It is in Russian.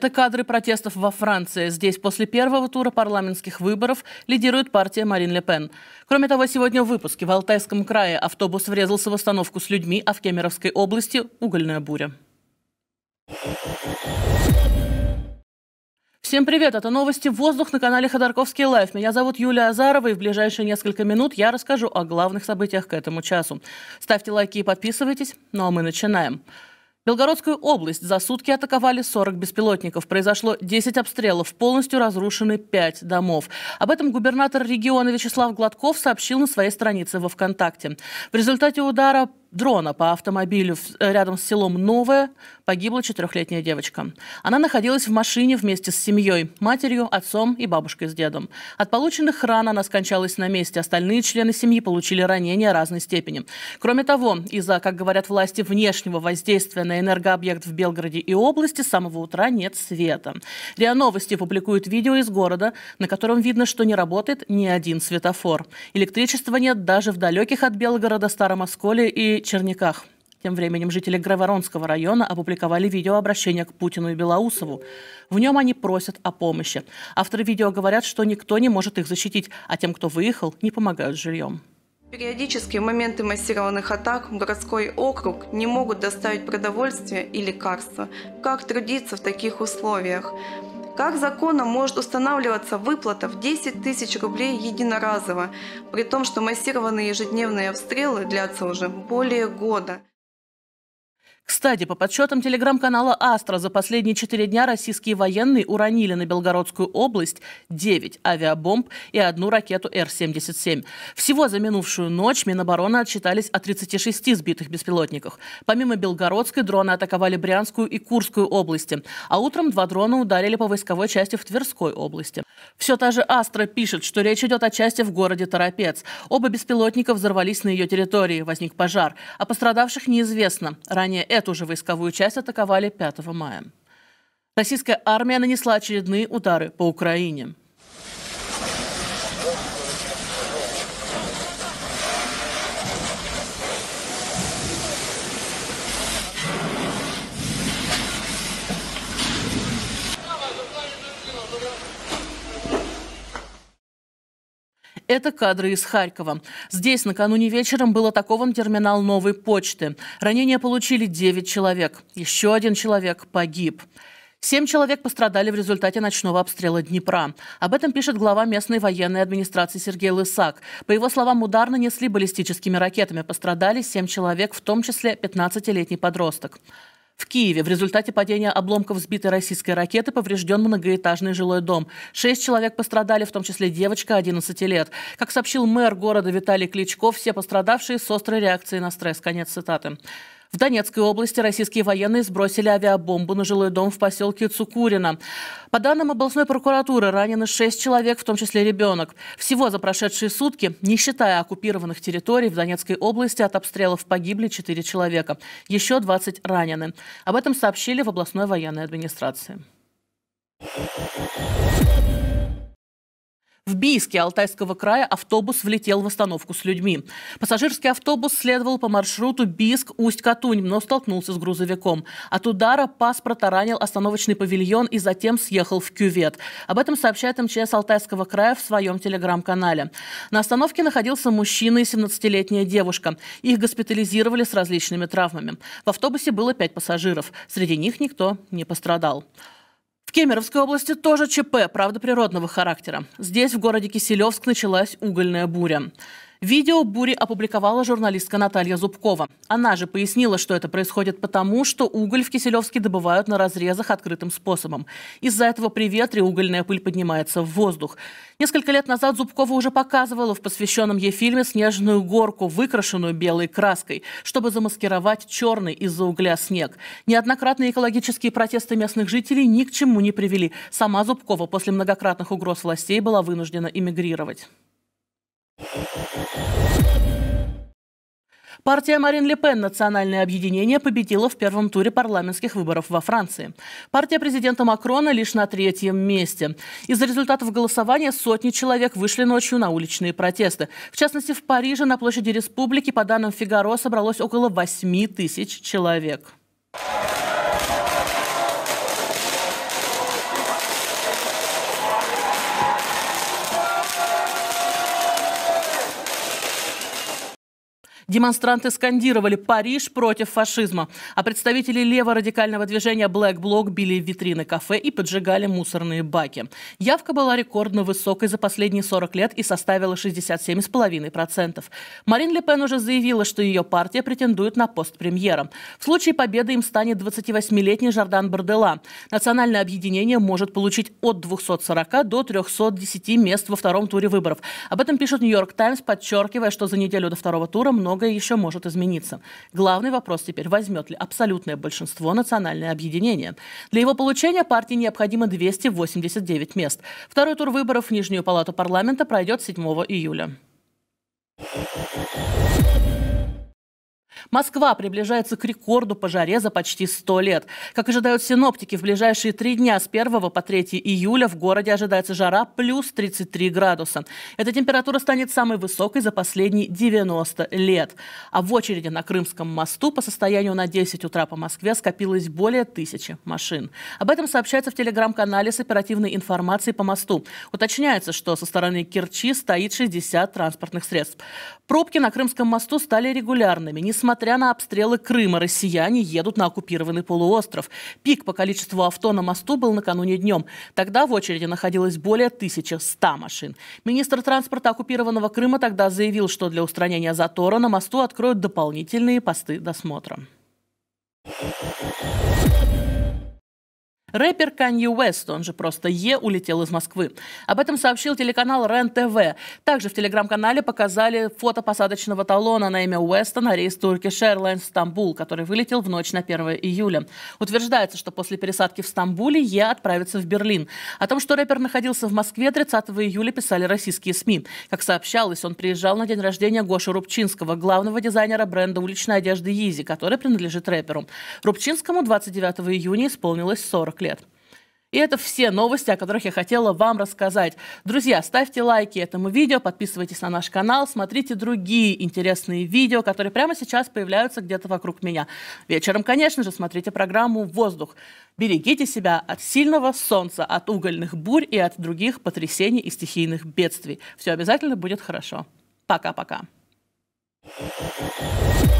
Это кадры протестов во Франции. Здесь после первого тура парламентских выборов лидирует партия Марин Ле Пен. Кроме того, сегодня в выпуске в Алтайском крае автобус врезался в остановку с людьми, а в Кемеровской области – угольная буря. Всем привет! Это новости «Воздух» на канале Ходорковский Лайф. Меня зовут Юлия Азарова, и в ближайшие несколько минут я расскажу о главных событиях к этому часу. Ставьте лайки и подписывайтесь. Ну а мы начинаем. Начинаем. Белгородскую область за сутки атаковали 40 беспилотников. Произошло 10 обстрелов, полностью разрушены 5 домов. Об этом губернатор региона Вячеслав Гладков сообщил на своей странице во ВКонтакте. В результате удара дрона по автомобилю э, рядом с селом Новое погибла четырехлетняя девочка. Она находилась в машине вместе с семьей, матерью, отцом и бабушкой с дедом. От полученных ран она скончалась на месте. Остальные члены семьи получили ранения разной степени. Кроме того, из-за, как говорят власти, внешнего воздействия на энергообъект в Белгороде и области с самого утра нет света. РИА Новости публикуют видео из города, на котором видно, что не работает ни один светофор. Электричества нет даже в далеких от Белгорода, Старом Осколе и при Черниках. Тем временем жители Гроворонского района опубликовали видеообращение к Путину и Белоусову. В нем они просят о помощи. Авторы видео говорят, что никто не может их защитить, а тем, кто выехал, не помогают жильем. Периодически в моменты массированных атак в городской округ не могут доставить продовольствие и лекарства. Как трудиться в таких условиях? Как законом может устанавливаться выплата в 10 тысяч рублей единоразово, при том, что массированные ежедневные обстрелы длятся уже более года. Кстати, по подсчетам телеграм-канала «Астра», за последние четыре дня российские военные уронили на Белгородскую область 9 авиабомб и одну ракету Р-77. Всего за минувшую ночь Минобороны отчитались о 36 сбитых беспилотниках. Помимо Белгородской, дроны атаковали Брянскую и Курскую области. А утром два дрона ударили по войсковой части в Тверской области. Все та же «Астра» пишет, что речь идет о части в городе Торопец. Оба беспилотника взорвались на ее территории, возник пожар. О пострадавших неизвестно. Ранее Эту же войсковую часть атаковали 5 мая. Российская армия нанесла очередные удары по Украине. Это кадры из Харькова. Здесь накануне вечером был атакован терминал новой почты. Ранения получили 9 человек. Еще один человек погиб. Семь человек пострадали в результате ночного обстрела Днепра. Об этом пишет глава местной военной администрации Сергей Лысак. По его словам, удар нанесли баллистическими ракетами. Пострадали семь человек, в том числе 15-летний подросток. В Киеве в результате падения обломков сбитой российской ракеты поврежден многоэтажный жилой дом. Шесть человек пострадали, в том числе девочка 11 лет. Как сообщил мэр города Виталий Кличко, все пострадавшие с острой реакцией на стресс. Конец цитаты. В Донецкой области российские военные сбросили авиабомбу на жилой дом в поселке Цукурина. По данным областной прокуратуры, ранены 6 человек, в том числе ребенок. Всего за прошедшие сутки, не считая оккупированных территорий, в Донецкой области от обстрелов погибли 4 человека. Еще 20 ранены. Об этом сообщили в областной военной администрации. В Бийске Алтайского края автобус влетел в остановку с людьми. Пассажирский автобус следовал по маршруту Бийск-Усть-Катунь, но столкнулся с грузовиком. От удара паспорт протаранил остановочный павильон и затем съехал в кювет. Об этом сообщает МЧС Алтайского края в своем телеграм-канале. На остановке находился мужчина и 17-летняя девушка. Их госпитализировали с различными травмами. В автобусе было пять пассажиров. Среди них никто не пострадал. В Кемеровской области тоже ЧП, правда, природного характера. Здесь, в городе Киселевск, началась угольная буря. Видео бури опубликовала журналистка Наталья Зубкова. Она же пояснила, что это происходит потому, что уголь в Киселевске добывают на разрезах открытым способом. Из-за этого при ветре угольная пыль поднимается в воздух. Несколько лет назад Зубкова уже показывала в посвященном ей фильме снежную горку, выкрашенную белой краской, чтобы замаскировать черный из-за угля снег. Неоднократные экологические протесты местных жителей ни к чему не привели. Сама Зубкова после многократных угроз властей была вынуждена эмигрировать. Партия Марин Ле Пен «Национальное объединение» победила в первом туре парламентских выборов во Франции. Партия президента Макрона лишь на третьем месте. Из-за результатов голосования сотни человек вышли ночью на уличные протесты. В частности, в Париже на площади республики, по данным Фигаро, собралось около 8 тысяч человек. Демонстранты скандировали «Париж против фашизма», а представители леворадикального движения Black Bloc били витрины кафе и поджигали мусорные баки. Явка была рекордно высокой за последние 40 лет и составила 67,5%. Марин Ле Пен уже заявила, что ее партия претендует на пост премьера. В случае победы им станет 28-летний Жордан Бардела. Национальное объединение может получить от 240 до 310 мест во втором туре выборов. Об этом пишет «Нью-Йорк Таймс», подчеркивая, что за неделю до второго тура много многое еще может измениться. Главный вопрос теперь, возьмет ли абсолютное большинство национальное объединение. Для его получения партии необходимо 289 мест. Второй тур выборов в Нижнюю палату парламента пройдет 7 июля. Москва приближается к рекорду по жаре за почти 100 лет. Как ожидают синоптики, в ближайшие три дня с 1 по 3 июля в городе ожидается жара плюс 33 градуса. Эта температура станет самой высокой за последние 90 лет. А в очереди на Крымском мосту по состоянию на 10 утра по Москве скопилось более тысячи машин. Об этом сообщается в телеграм-канале с оперативной информацией по мосту. Уточняется, что со стороны Керчи стоит 60 транспортных средств. Пробки на Крымском мосту стали регулярными, несмотря Несмотря на обстрелы Крыма, россияне едут на оккупированный полуостров. Пик по количеству авто на мосту был накануне днем. Тогда в очереди находилось более 1100 машин. Министр транспорта оккупированного Крыма тогда заявил, что для устранения затора на мосту откроют дополнительные посты досмотра. Рэпер Канье Уэст, он же просто Е, улетел из Москвы. Об этом сообщил телеканал РЕН-ТВ. Также в телеграм-канале показали фото посадочного талона на имя Уэста на рейс Turkish Airlines Стамбул, который вылетел в ночь на 1 июля. Утверждается, что после пересадки в Стамбуле Е отправится в Берлин. О том, что рэпер находился в Москве 30 июля, писали российские СМИ. Как сообщалось, он приезжал на день рождения Гоши Рубчинского, главного дизайнера бренда уличной одежды Изи, который принадлежит рэперу. Рубчинскому 29 июня исполнилось 40 40 лет. И это все новости, о которых я хотела вам рассказать. Друзья, ставьте лайки этому видео, подписывайтесь на наш канал, смотрите другие интересные видео, которые прямо сейчас появляются где-то вокруг меня. Вечером, конечно же, смотрите программу «Воздух». Берегите себя от сильного солнца, от угольных бурь и от других потрясений и стихийных бедствий. Все обязательно будет хорошо. Пока-пока. Thank you.